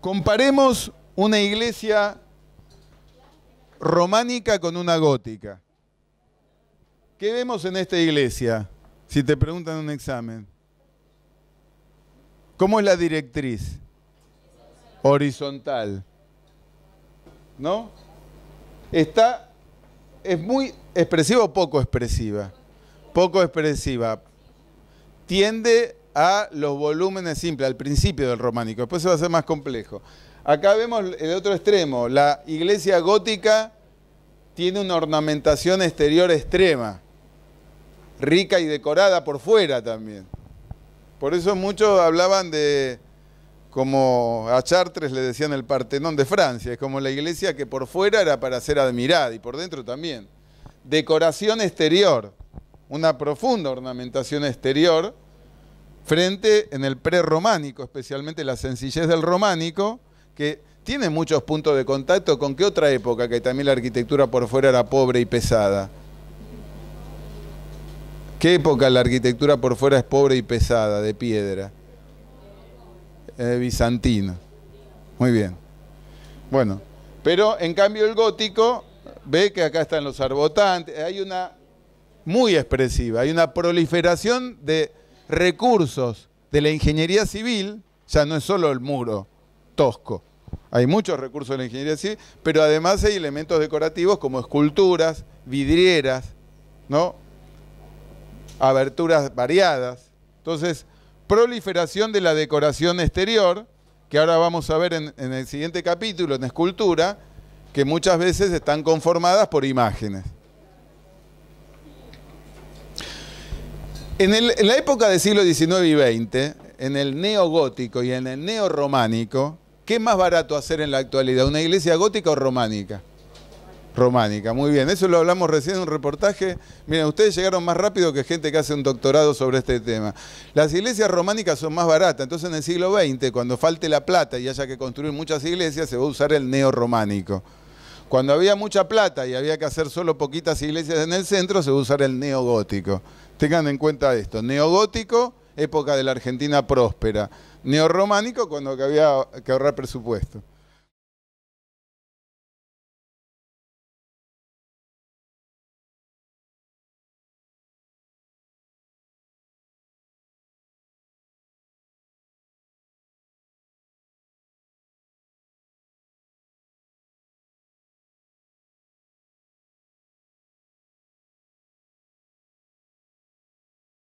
Comparemos una iglesia románica con una gótica. ¿Qué vemos en esta iglesia? Si te preguntan un examen. ¿Cómo es la directriz? Horizontal. ¿No? Está, es muy expresiva o poco expresiva. Poco expresiva. Tiende a los volúmenes simples, al principio del románico, después se va a hacer más complejo. Acá vemos el otro extremo, la iglesia gótica tiene una ornamentación exterior extrema, rica y decorada por fuera también. Por eso muchos hablaban de, como a Chartres le decían el Partenón de Francia, es como la iglesia que por fuera era para ser admirada y por dentro también. Decoración exterior, una profunda ornamentación exterior frente en el prerrománico, especialmente la sencillez del románico, que tiene muchos puntos de contacto con qué otra época que también la arquitectura por fuera era pobre y pesada. ¿Qué época la arquitectura por fuera es pobre y pesada, de piedra? Eh, bizantina. Muy bien. Bueno, pero en cambio el gótico, ve que acá están los arbotantes, hay una muy expresiva, hay una proliferación de recursos de la ingeniería civil, ya no es solo el muro tosco, hay muchos recursos de la ingeniería civil, pero además hay elementos decorativos como esculturas, vidrieras, ¿no? aberturas variadas. Entonces, proliferación de la decoración exterior, que ahora vamos a ver en el siguiente capítulo, en escultura, que muchas veces están conformadas por imágenes. En, la época del siglo XIX y XX, en el neogótico y en el neorrománico, ¿qué es más barato hacer en la actualidad? ¿Una iglesia gótica o románica? Románica, muy bien. Eso lo hablamos recién en un reportaje. Miren, ustedes llegaron más rápido que gente que hace un doctorado sobre este tema. Las iglesias románicas son más baratas. Entonces, en el siglo XX, cuando falte la plata y haya que construir muchas iglesias, se va a usar el neorrománico. Cuando había mucha plata y había que hacer solo poquitas iglesias en el centro, se va a usar el neogótico. Tengan en cuenta esto, neogótico, época de la Argentina próspera, neorrománico cuando había que ahorrar presupuesto.